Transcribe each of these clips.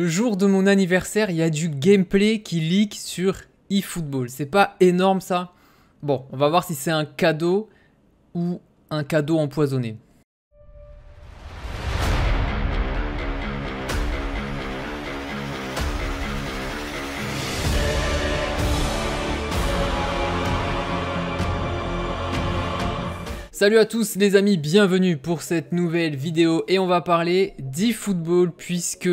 Le jour de mon anniversaire, il y a du gameplay qui leak sur eFootball. C'est pas énorme ça Bon, on va voir si c'est un cadeau ou un cadeau empoisonné. Salut à tous les amis, bienvenue pour cette nouvelle vidéo et on va parler d'eFootball puisque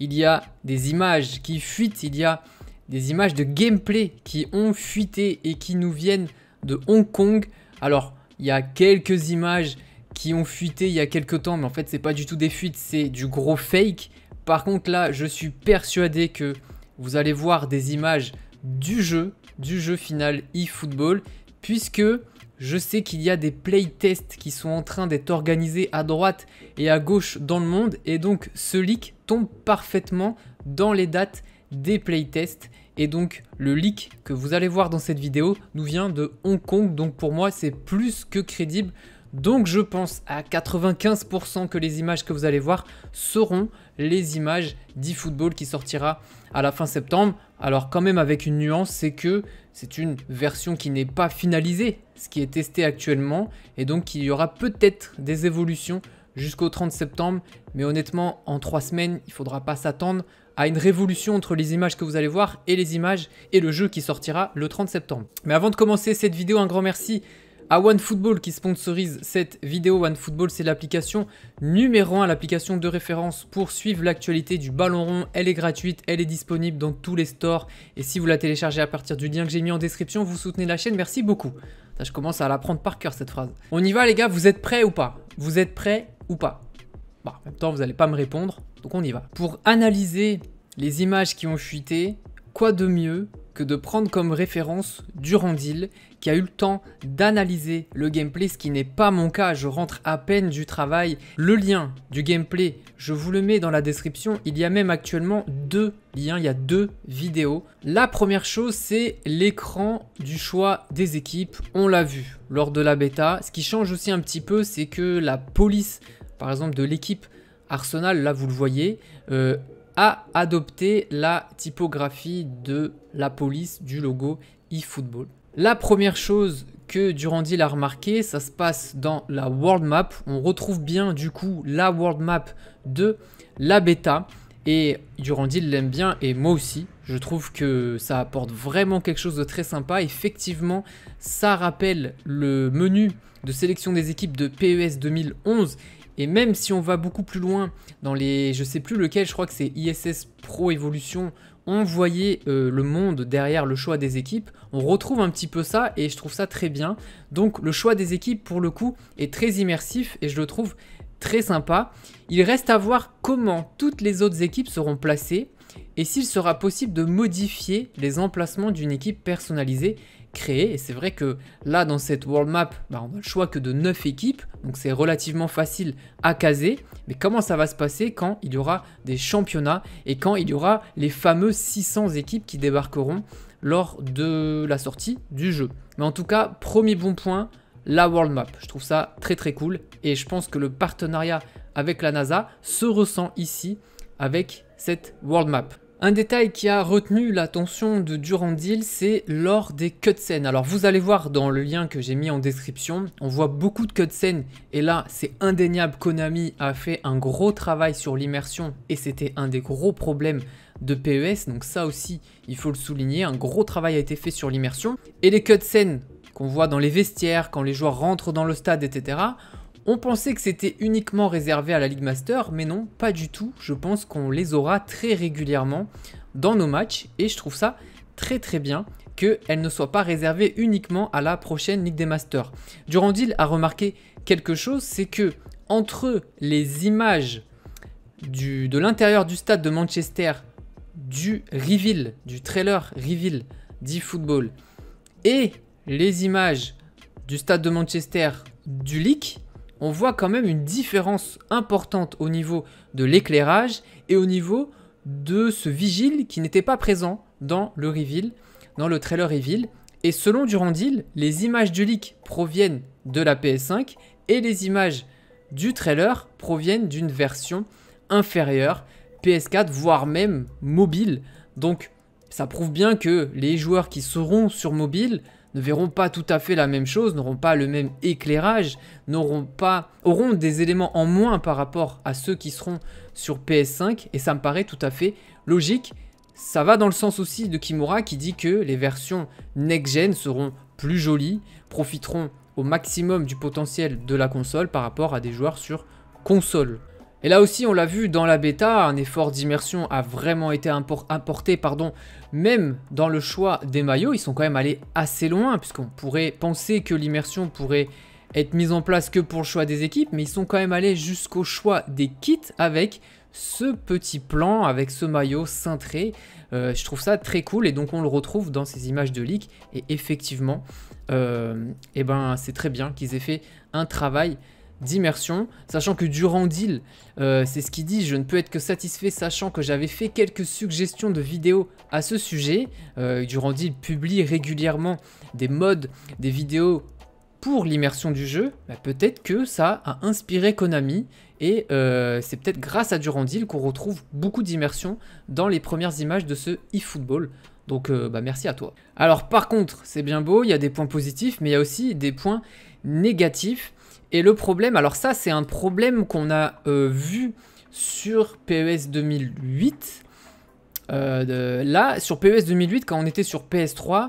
il y a des images qui fuitent, il y a des images de gameplay qui ont fuité et qui nous viennent de Hong Kong. Alors, il y a quelques images qui ont fuité il y a quelques temps, mais en fait, n'est pas du tout des fuites, c'est du gros fake. Par contre, là, je suis persuadé que vous allez voir des images du jeu, du jeu final eFootball, puisque je sais qu'il y a des playtests qui sont en train d'être organisés à droite et à gauche dans le monde, et donc ce leak tombe parfaitement dans les dates des playtests. Et donc le leak que vous allez voir dans cette vidéo nous vient de Hong Kong, donc pour moi c'est plus que crédible. Donc je pense à 95% que les images que vous allez voir seront les images d'eFootball qui sortira à la fin septembre. Alors quand même avec une nuance, c'est que c'est une version qui n'est pas finalisée, ce qui est testé actuellement, et donc il y aura peut-être des évolutions jusqu'au 30 septembre, mais honnêtement, en trois semaines, il ne faudra pas s'attendre à une révolution entre les images que vous allez voir et les images et le jeu qui sortira le 30 septembre. Mais avant de commencer cette vidéo, un grand merci à OneFootball qui sponsorise cette vidéo. OneFootball, c'est l'application numéro 1, l'application de référence pour suivre l'actualité du ballon rond. Elle est gratuite, elle est disponible dans tous les stores. Et si vous la téléchargez à partir du lien que j'ai mis en description, vous soutenez la chaîne. Merci beaucoup. Ça je commence à l'apprendre par cœur cette phrase. On y va, les gars, vous êtes prêts ou pas Vous êtes prêts ou pas Bon, bah, en même temps, vous n'allez pas me répondre, donc on y va. Pour analyser les images qui ont fuité, quoi de mieux de prendre comme référence Durandil qui a eu le temps d'analyser le gameplay, ce qui n'est pas mon cas, je rentre à peine du travail. Le lien du gameplay, je vous le mets dans la description, il y a même actuellement deux liens, il y a deux vidéos. La première chose, c'est l'écran du choix des équipes, on l'a vu lors de la bêta. Ce qui change aussi un petit peu, c'est que la police, par exemple, de l'équipe Arsenal, là vous le voyez, euh, a adopté la typographie de la police du logo eFootball. La première chose que Durandil a remarqué, ça se passe dans la world map. On retrouve bien du coup la world map de la bêta. Et Durandil l'aime bien et moi aussi. Je trouve que ça apporte vraiment quelque chose de très sympa. Effectivement, ça rappelle le menu de sélection des équipes de PES 2011 et même si on va beaucoup plus loin dans les, je sais plus lequel, je crois que c'est ISS Pro Evolution, on voyait euh, le monde derrière le choix des équipes. On retrouve un petit peu ça et je trouve ça très bien. Donc le choix des équipes pour le coup est très immersif et je le trouve très sympa. Il reste à voir comment toutes les autres équipes seront placées et s'il sera possible de modifier les emplacements d'une équipe personnalisée créer. Et c'est vrai que là, dans cette world map, bah, on a le choix que de 9 équipes, donc c'est relativement facile à caser. Mais comment ça va se passer quand il y aura des championnats et quand il y aura les fameux 600 équipes qui débarqueront lors de la sortie du jeu Mais en tout cas, premier bon point, la world map. Je trouve ça très très cool et je pense que le partenariat avec la NASA se ressent ici avec cette world map. Un détail qui a retenu l'attention de Durandil, c'est lors des cutscenes. Alors vous allez voir dans le lien que j'ai mis en description, on voit beaucoup de cutscenes et là c'est indéniable, Konami a fait un gros travail sur l'immersion et c'était un des gros problèmes de PES, donc ça aussi il faut le souligner, un gros travail a été fait sur l'immersion. Et les cutscenes qu'on voit dans les vestiaires, quand les joueurs rentrent dans le stade, etc., on pensait que c'était uniquement réservé à la Ligue Master, mais non, pas du tout. Je pense qu'on les aura très régulièrement dans nos matchs et je trouve ça très très bien qu'elles ne soit pas réservée uniquement à la prochaine Ligue des Masters. Durandil a remarqué quelque chose, c'est que entre les images de l'intérieur du stade de Manchester, du reveal, du trailer reveal d'eFootball, et les images du stade de Manchester du leak, on voit quand même une différence importante au niveau de l'éclairage et au niveau de ce vigile qui n'était pas présent dans le reveal, dans le trailer reveal. Et selon Durandil, les images du leak proviennent de la PS5 et les images du trailer proviennent d'une version inférieure PS4, voire même mobile. Donc ça prouve bien que les joueurs qui seront sur mobile ne verront pas tout à fait la même chose, n'auront pas le même éclairage, n'auront pas auront des éléments en moins par rapport à ceux qui seront sur PS5 et ça me paraît tout à fait logique. Ça va dans le sens aussi de Kimura qui dit que les versions next-gen seront plus jolies, profiteront au maximum du potentiel de la console par rapport à des joueurs sur console. Et là aussi, on l'a vu dans la bêta, un effort d'immersion a vraiment été apporté, pardon, même dans le choix des maillots, ils sont quand même allés assez loin, puisqu'on pourrait penser que l'immersion pourrait être mise en place que pour le choix des équipes, mais ils sont quand même allés jusqu'au choix des kits avec ce petit plan, avec ce maillot cintré. Euh, je trouve ça très cool, et donc on le retrouve dans ces images de leak, et effectivement, euh, eh ben, c'est très bien qu'ils aient fait un travail d'immersion, sachant que Durandil euh, c'est ce qu'il dit, je ne peux être que satisfait sachant que j'avais fait quelques suggestions de vidéos à ce sujet. Euh, Durandil publie régulièrement des modes, des vidéos pour l'immersion du jeu, bah, peut-être que ça a inspiré Konami et euh, c'est peut-être grâce à Durandil qu'on retrouve beaucoup d'immersion dans les premières images de ce eFootball. Donc bah, merci à toi. Alors par contre, c'est bien beau, il y a des points positifs, mais il y a aussi des points négatifs. Et le problème, alors ça c'est un problème qu'on a euh, vu sur PES 2008. Euh, là, sur PES 2008, quand on était sur PS3, e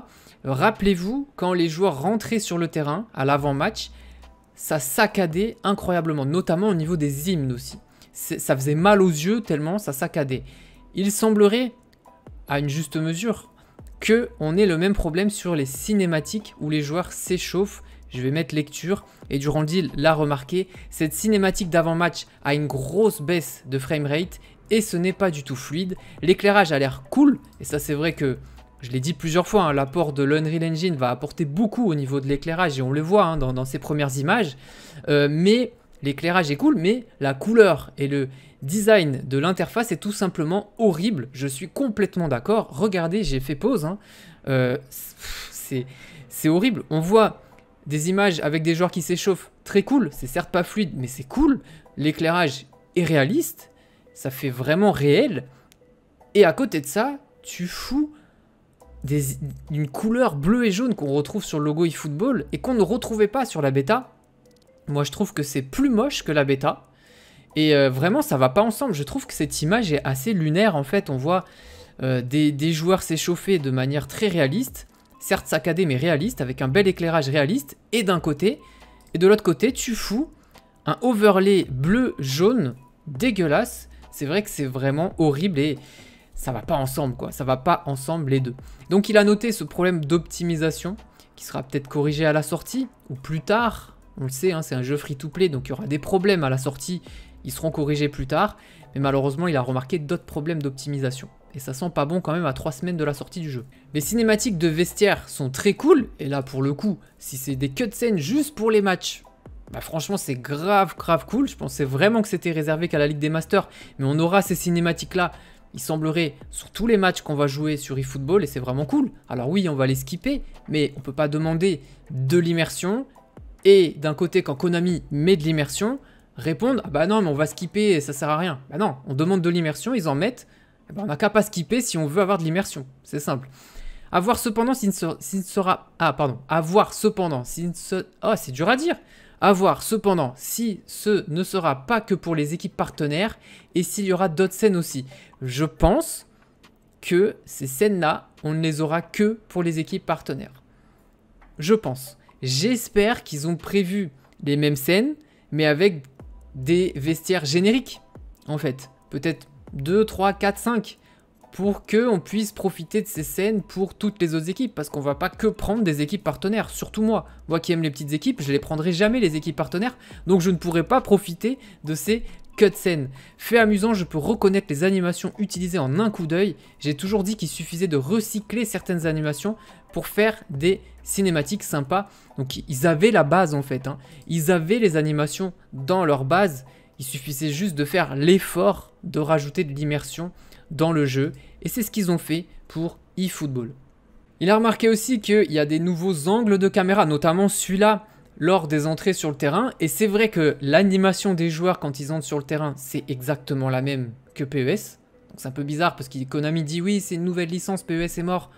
rappelez-vous, quand les joueurs rentraient sur le terrain à l'avant-match, ça saccadait incroyablement, notamment au niveau des hymnes aussi. Ça faisait mal aux yeux tellement ça saccadait. Il semblerait, à une juste mesure, qu'on ait le même problème sur les cinématiques où les joueurs s'échauffent je vais mettre lecture. Et Durandil l'a remarqué, cette cinématique d'avant-match a une grosse baisse de framerate et ce n'est pas du tout fluide. L'éclairage a l'air cool, et ça c'est vrai que je l'ai dit plusieurs fois, hein, l'apport de l'Unreal Engine va apporter beaucoup au niveau de l'éclairage, et on le voit hein, dans, ces ses premières images. Euh, mais l'éclairage est cool, mais la couleur et le design de l'interface est tout simplement horrible. Je suis complètement d'accord. Regardez, j'ai fait pause. Hein. Euh, c'est horrible. On voit des images avec des joueurs qui s'échauffent, très cool. C'est certes pas fluide, mais c'est cool. L'éclairage est réaliste, ça fait vraiment réel. Et à côté de ça, tu fous des, une couleur bleue et jaune qu'on retrouve sur le logo eFootball et qu'on ne retrouvait pas sur la bêta. Moi, je trouve que c'est plus moche que la bêta. Et euh, vraiment, ça va pas ensemble. Je trouve que cette image est assez lunaire en fait. On voit euh, des joueurs s'échauffer de manière très réaliste certes saccadé mais réaliste, avec un bel éclairage réaliste, et d'un côté, et de l'autre côté, tu fous un overlay bleu-jaune dégueulasse. C'est vrai que c'est vraiment horrible et ça va pas ensemble quoi, ça va pas ensemble les deux. Donc il a noté ce problème d'optimisation qui sera peut-être corrigé à la sortie ou plus tard. On le sait, hein, c'est un jeu free-to-play, donc il y aura des problèmes à la sortie, ils seront corrigés plus tard. Mais malheureusement, il a remarqué d'autres problèmes d'optimisation et ça sent pas bon quand même à 3 semaines de la sortie du jeu. Les cinématiques de vestiaire sont très cool, et là pour le coup, si c'est des cutscenes juste pour les matchs, bah franchement c'est grave grave cool, je pensais vraiment que c'était réservé qu'à la Ligue des Masters, mais on aura ces cinématiques là, il semblerait, sur tous les matchs qu'on va jouer sur eFootball, et c'est vraiment cool. Alors oui, on va les skipper, mais on peut pas demander de l'immersion, et d'un côté quand Konami met de l'immersion, répondre ah bah non mais on va skipper ça sert à rien. Bah non, on demande de l'immersion, ils en mettent, eh ben, on n'a qu'à pas skipper si on veut avoir de l'immersion. C'est simple. Avoir cependant sera... Ah, pardon. Avoir cependant Oh, c'est dur à dire. Avoir cependant si ce ne sera pas que pour les équipes partenaires et s'il y aura d'autres scènes aussi. Je pense que ces scènes-là, on ne les aura que pour les équipes partenaires. Je pense. J'espère qu'ils ont prévu les mêmes scènes, mais avec des vestiaires génériques, en fait. Peut-être 2, 3, 4, 5 pour qu'on puisse profiter de ces scènes pour toutes les autres équipes, parce qu'on va pas que prendre des équipes partenaires, surtout moi. Moi qui aime les petites équipes, je les prendrai jamais les équipes partenaires, donc je ne pourrai pas profiter de ces cutscenes. Fait amusant, je peux reconnaître les animations utilisées en un coup d'œil. J'ai toujours dit qu'il suffisait de recycler certaines animations pour faire des cinématiques sympas. Donc ils avaient la base en fait, hein. ils avaient les animations dans leur base, il suffisait juste de faire l'effort de rajouter de l'immersion dans le jeu et c'est ce qu'ils ont fait pour eFootball. Il a remarqué aussi qu'il y a des nouveaux angles de caméra, notamment celui-là lors des entrées sur le terrain et c'est vrai que l'animation des joueurs quand ils entrent sur le terrain c'est exactement la même que PES. c'est un peu bizarre parce que Konami dit oui c'est une nouvelle licence, PES est mort.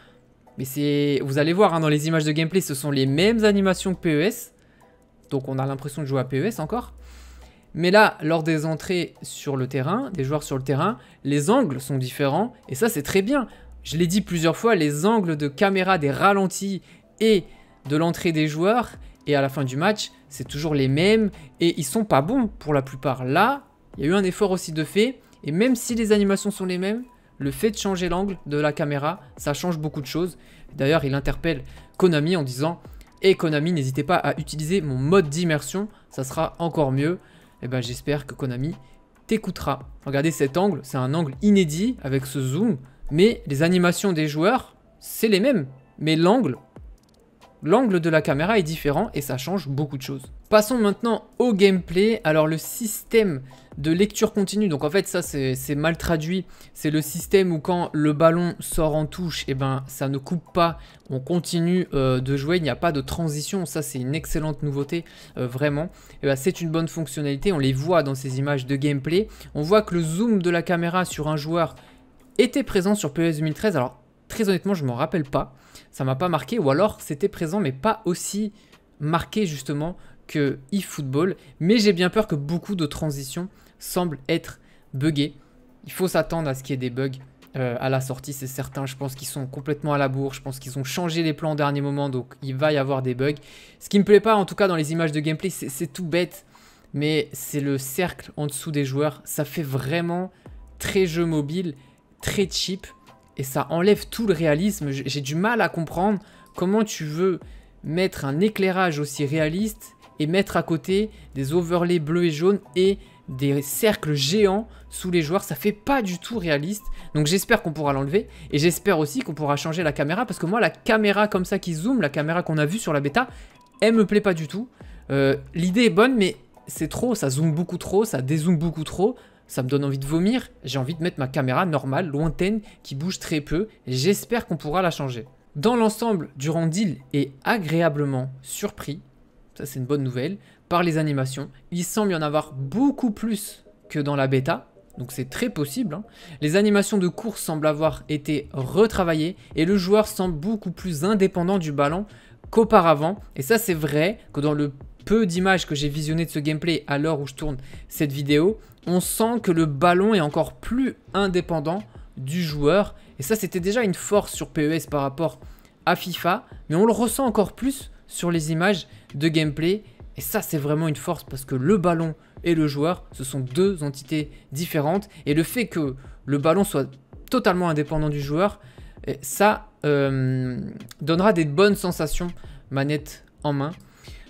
Mais c'est, vous allez voir hein, dans les images de gameplay ce sont les mêmes animations que PES. Donc on a l'impression de jouer à PES encore. Mais là, lors des entrées sur le terrain, des joueurs sur le terrain, les angles sont différents et ça c'est très bien. Je l'ai dit plusieurs fois, les angles de caméra des ralentis et de l'entrée des joueurs et à la fin du match, c'est toujours les mêmes et ils sont pas bons pour la plupart. Là, il y a eu un effort aussi de fait et même si les animations sont les mêmes, le fait de changer l'angle de la caméra, ça change beaucoup de choses. D'ailleurs, il interpelle Konami en disant Et eh, Konami, n'hésitez pas à utiliser mon mode d'immersion, ça sera encore mieux eh ben, j'espère que Konami t'écoutera. Regardez cet angle, c'est un angle inédit avec ce zoom, mais les animations des joueurs, c'est les mêmes. Mais l'angle, L'angle de la caméra est différent et ça change beaucoup de choses. Passons maintenant au gameplay. Alors le système de lecture continue, donc en fait ça c'est mal traduit, c'est le système où quand le ballon sort en touche, et eh ben ça ne coupe pas, on continue euh, de jouer, il n'y a pas de transition, ça c'est une excellente nouveauté, euh, vraiment. Et eh ben, c'est une bonne fonctionnalité, on les voit dans ces images de gameplay. On voit que le zoom de la caméra sur un joueur était présent sur ps 2013, alors très honnêtement je m'en rappelle pas ça m'a pas marqué, ou alors c'était présent mais pas aussi marqué justement que eFootball, mais j'ai bien peur que beaucoup de transitions semblent être buggées. Il faut s'attendre à ce qu'il y ait des bugs euh, à la sortie, c'est certain. Je pense qu'ils sont complètement à la bourre. Je pense qu'ils ont changé les plans au dernier moment, donc il va y avoir des bugs. Ce qui me plaît pas, en tout cas, dans les images de gameplay, c'est tout bête, mais c'est le cercle en dessous des joueurs. Ça fait vraiment très jeu mobile, très cheap et ça enlève tout le réalisme. J'ai du mal à comprendre comment tu veux mettre un éclairage aussi réaliste et mettre à côté des overlays bleus et jaunes et des cercles géants sous les joueurs, ça fait pas du tout réaliste. Donc j'espère qu'on pourra l'enlever et j'espère aussi qu'on pourra changer la caméra parce que moi la caméra comme ça qui zoome, la caméra qu'on a vue sur la bêta, elle me plaît pas du tout. Euh, l'idée est bonne mais c'est trop, ça zoome beaucoup trop, ça dézoome beaucoup trop ça me donne envie de vomir, j'ai envie de mettre ma caméra normale, lointaine, qui bouge très peu, j'espère qu'on pourra la changer. Dans l'ensemble, Durandil est agréablement surpris, ça c'est une bonne nouvelle, par les animations. Il semble y en avoir beaucoup plus que dans la bêta, donc c'est très possible. Hein. Les animations de course semblent avoir été retravaillées et le joueur semble beaucoup plus indépendant du ballon qu'auparavant. Et ça c'est vrai que dans le peu d'images que j'ai visionnées de ce gameplay à l'heure où je tourne cette vidéo, on sent que le ballon est encore plus indépendant du joueur. Et ça, c'était déjà une force sur PES par rapport à FIFA, mais on le ressent encore plus sur les images de gameplay. Et ça, c'est vraiment une force parce que le ballon et le joueur, ce sont deux entités différentes. Et le fait que le ballon soit totalement indépendant du joueur, ça euh, donnera des bonnes sensations manette en main.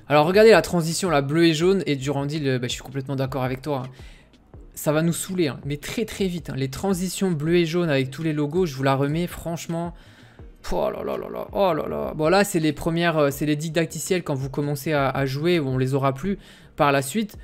Alors regardez la transition, la bleue et jaune, et Durandil, euh, bah, je suis complètement d'accord avec toi. Hein ça va nous saouler, hein. mais très très vite. Hein. Les transitions bleues et jaunes avec tous les logos, je vous la remets, franchement. Oh là là là là, oh là là. Bon là, c'est les premières, euh, c'est les didacticiels quand vous commencez à, jouer, on les aura plus par la suite.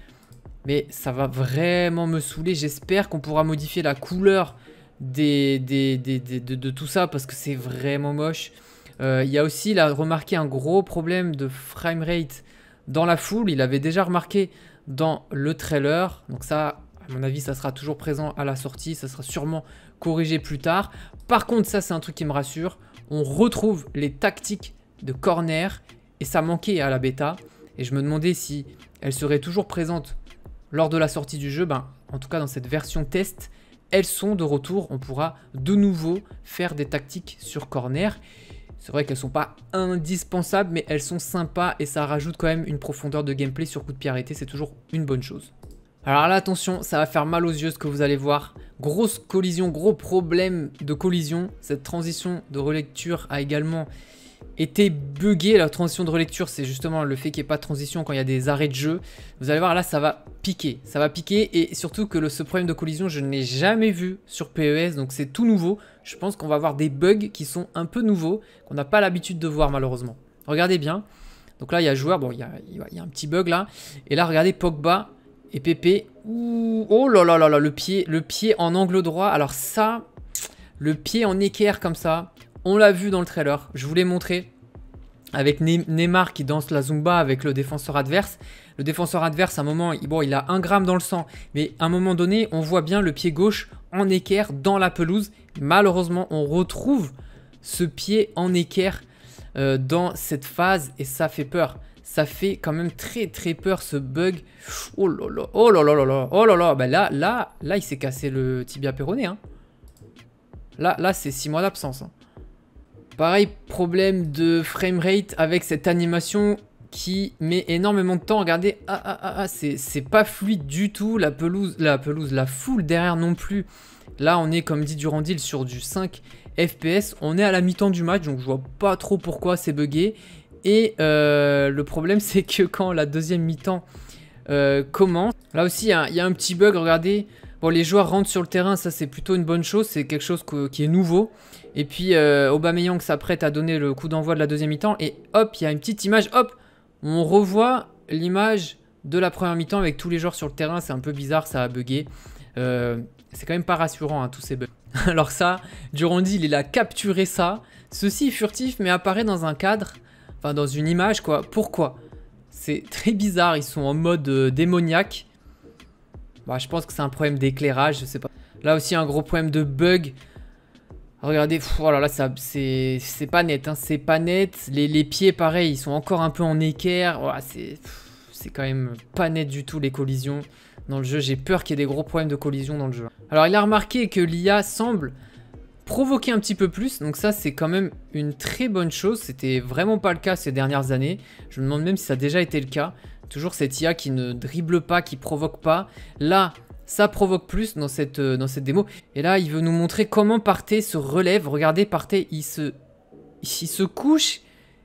Mais ça va vraiment me saouler. J'espère qu'on pourra modifier la couleur de, tout ça parce que c'est vraiment moche. Euh, il y a aussi, il a remarqué un gros problème de framerate dans la foule. Il avait déjà remarqué dans le trailer. Donc ça, à mon avis, ça sera toujours présent à la sortie, ça sera sûrement corrigé plus tard. Par contre, ça c'est un truc qui me rassure, on retrouve les tactiques de corner et ça manquait à la bêta. Et je me demandais si elles seraient toujours présentes lors de la sortie du jeu. Ben, en tout cas, dans cette version test, elles sont de retour. On pourra de nouveau faire des tactiques sur corner. C'est vrai qu'elles sont pas indispensables, mais elles sont sympas et ça rajoute quand même une profondeur de gameplay sur coup de pied arrêté. C'est toujours une bonne chose. Alors là, attention, ça va faire mal aux yeux ce que vous allez voir. Grosse collision, gros problème de collision. Cette transition de relecture a également été buggée. La transition de relecture, c'est justement le fait qu'il n'y ait pas de transition quand il y a des arrêts de jeu. Vous allez voir, là, ça va piquer. Ça va piquer et surtout que le, ce problème de collision, je ne l'ai jamais vu sur PES. Donc c'est tout nouveau. Je pense qu'on va avoir des bugs qui sont un peu nouveaux, qu'on n'a pas l'habitude de voir malheureusement. Regardez bien. Donc là, il y a joueur, bon, il y a, il y a un petit bug là. Et là, regardez Pogba, et Pépé. oh là là là là, le pied, le pied en angle droit. Alors ça, le pied en équerre comme ça, on l'a vu dans le trailer. Je vous l'ai montré avec Neymar qui danse la Zumba avec le défenseur adverse. Le défenseur adverse, à un moment, il, bon, il a un gramme dans le sang, mais à un moment donné, on voit bien le pied gauche en équerre dans la pelouse. Malheureusement, on retrouve ce pied en équerre euh, dans cette phase et ça fait peur ça fait quand même très très peur ce bug. Oh là là, oh là là là oh là là, bah là, là, là, il s'est cassé le tibia péroné. Hein. Là, là, c'est 6 mois d'absence. Hein. Pareil, problème de framerate avec cette animation qui met énormément de temps. Regardez, ah ah, ah, ah c'est pas fluide du tout. La pelouse, la pelouse, la foule derrière non plus. Là, on est, comme dit Durandil, sur du 5 FPS. On est à la mi-temps du match, donc je vois pas trop pourquoi c'est buggé. Et euh, le problème, c'est que quand la deuxième mi-temps euh, commence, là aussi, il y, a un petit bug, regardez. Bon, les joueurs rentrent sur le terrain, ça c'est plutôt une bonne chose, c'est quelque chose qui est nouveau. Et puis, euh, Aubameyang s'apprête à donner le coup d'envoi de la deuxième mi-temps, et hop, il y a une petite image, hop, on revoit l'image de la première mi-temps avec tous les joueurs sur le terrain, c'est un peu bizarre, ça a bugué. Euh, c'est quand même pas rassurant, hein, tous ces bugs. Alors ça, Durandi, il a capturé ça. Ceci est furtif, mais apparaît dans un cadre enfin dans une image quoi. Pourquoi C'est très bizarre, ils sont en mode euh, démoniaque. Bah, je pense que c'est un problème d'éclairage, je sais pas. Là aussi un gros problème de bug. Regardez, Voilà là ça c'est pas net, c'est pas net. Hein. Les, pieds, pareil, ils sont encore un peu en équerre. c'est quand même pas net du tout les collisions dans le jeu. J'ai peur qu'il y ait des gros problèmes de collisions dans le jeu. Alors, il a remarqué que l'IA semble provoquer un petit peu plus. Donc ça, c'est quand même une très bonne chose. C'était vraiment pas le cas ces dernières années. Je me demande même si ça a déjà été le cas. Toujours cette IA qui ne dribble pas, qui provoque pas. Là, ça provoque plus dans cette, euh, dans cette démo. Et là, il veut nous montrer comment Partey se relève. Regardez, Partey, il se, il se couche.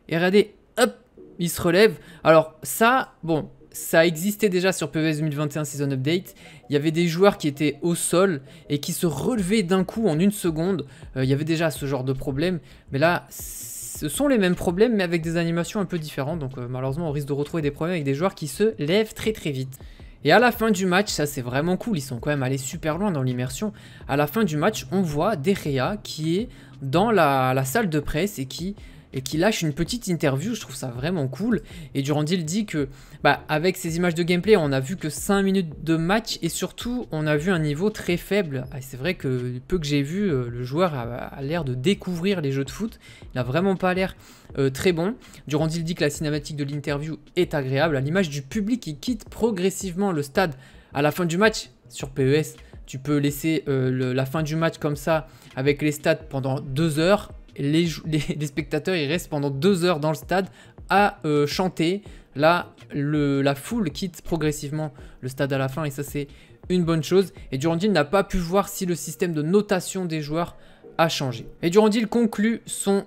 Et regardez, hop, il se relève. Alors ça, bon, ça existait déjà sur PES 2021 Season Update. Il y avait des joueurs qui étaient au sol et qui se relevaient d'un coup en une seconde. Euh, il y avait déjà ce genre de problème. Mais là, ce sont les mêmes problèmes, mais avec des animations un peu différentes. Donc euh, malheureusement, on risque de retrouver des problèmes avec des joueurs qui se lèvent très très vite. Et à la fin du match, ça c'est vraiment cool, ils sont quand même allés super loin dans l'immersion. À la fin du match, on voit Derea qui est dans la salle de presse et qui et qui lâche une petite interview, je trouve ça vraiment cool. Et Durandil dit que, bah, avec ces images de gameplay, on a vu que 5 minutes de match et surtout, on a vu un niveau très faible. Ah, c'est vrai que peu que j'ai vu, euh, le joueur a, l'air de découvrir les jeux de foot. Il n'a vraiment pas l'air euh, très bon. Durandil dit que la cinématique de l'interview est agréable, à l'image du public qui quitte progressivement le stade à la fin du match sur PES. Tu peux laisser euh, la fin du match comme ça avec les stats pendant 2 heures les, spectateurs, ils restent pendant deux heures dans le stade à euh, chanter. Là, la foule quitte progressivement le stade à la fin et ça, c'est une bonne chose. Et Durandil n'a pas pu voir si le système de notation des joueurs a changé. Et Durandil conclut son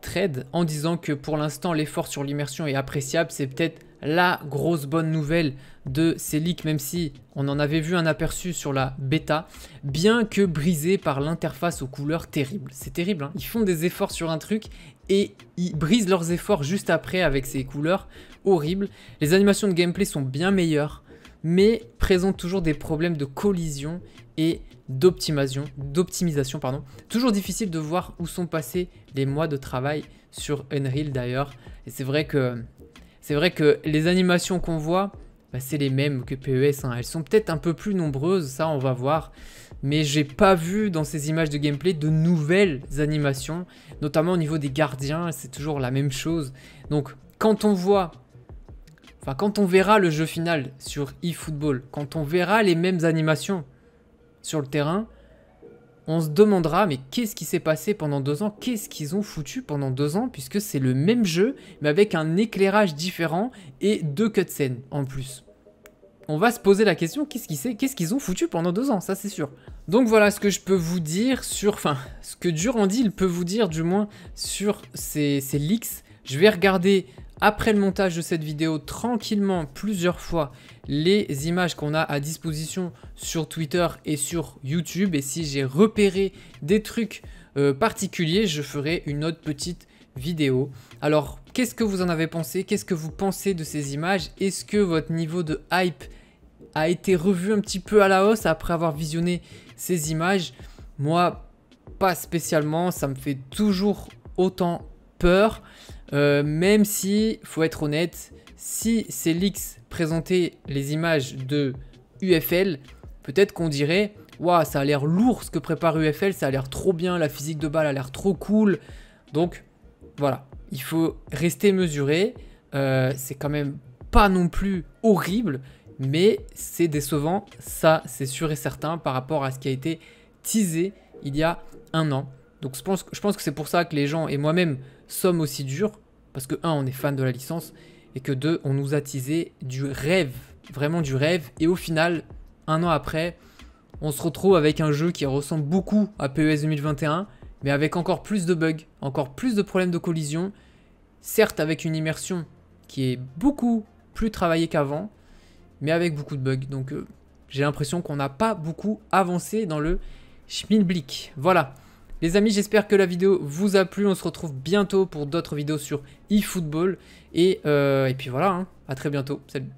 trade en disant que pour l'instant, l'effort sur l'immersion est appréciable. C'est peut-être la grosse bonne nouvelle de ces leaks, même si on en avait vu un aperçu sur la bêta, bien que brisé par l'interface aux couleurs terribles. C'est terrible, hein. ils font des efforts sur un truc et ils brisent leurs efforts juste après avec ces couleurs horribles. Les animations de gameplay sont bien meilleures, mais présentent toujours des problèmes de collision et d'optimisation, pardon. Toujours difficile de voir où sont passés les mois de travail sur Unreal d'ailleurs. Et c'est vrai que c'est vrai que les animations qu'on voit, bah, c'est les mêmes que PES. Hein. Elles sont peut-être un peu plus nombreuses, ça on va voir. Mais j'ai pas vu dans ces images de gameplay de nouvelles animations, notamment au niveau des gardiens, c'est toujours la même chose. Donc quand on voit, enfin quand on verra le jeu final sur eFootball, quand on verra les mêmes animations sur le terrain, on se demandera mais qu'est-ce qui s'est passé pendant deux ans Qu'est-ce qu'ils ont foutu pendant deux ans Puisque c'est le même jeu, mais avec un éclairage différent et deux cutscenes en plus. On va se poser la question qu'est-ce qu'ils ont foutu pendant deux ans Ça c'est sûr. Donc voilà ce que je peux vous dire sur, enfin, ce que Durandil peut vous dire du moins sur ces, ces leaks. Je vais regarder après le montage de cette vidéo tranquillement plusieurs fois les images qu'on a à disposition sur Twitter et sur YouTube. Et si j'ai repéré des trucs euh, particuliers, je ferai une autre petite vidéo. Alors, qu'est-ce que vous en avez pensé Qu'est-ce que vous pensez de ces images Est-ce que votre niveau de hype a été revu un petit peu à la hausse après avoir visionné ces images Moi, pas spécialement, ça me fait toujours autant peur, euh, même si, faut être honnête, si l'ix présentait les images de UFL, peut-être qu'on dirait Waouh, ça a l'air lourd ce que prépare UFL, ça a l'air trop bien, la physique de balle a l'air trop cool. Donc voilà, il faut rester mesuré. Euh, c'est quand même pas non plus horrible, mais c'est décevant, ça c'est sûr et certain par rapport à ce qui a été teasé il y a un an. Donc je pense, je pense que c'est pour ça que les gens et moi-même sommes aussi durs, parce que un, on est fan de la licence, et que deux, on nous a teasé du rêve, vraiment du rêve, et au final, un an après, on se retrouve avec un jeu qui ressemble beaucoup à PES 2021, mais avec encore plus de bugs, encore plus de problèmes de collision, certes avec une immersion qui est beaucoup plus travaillée qu'avant, mais avec beaucoup de bugs. Donc euh, j'ai l'impression qu'on n'a pas beaucoup avancé dans le Schmilblick. Voilà. Les amis, j'espère que la vidéo vous a plu. On se retrouve bientôt pour d'autres vidéos sur eFootball. Et, euh, et puis voilà, hein. à très bientôt. Salut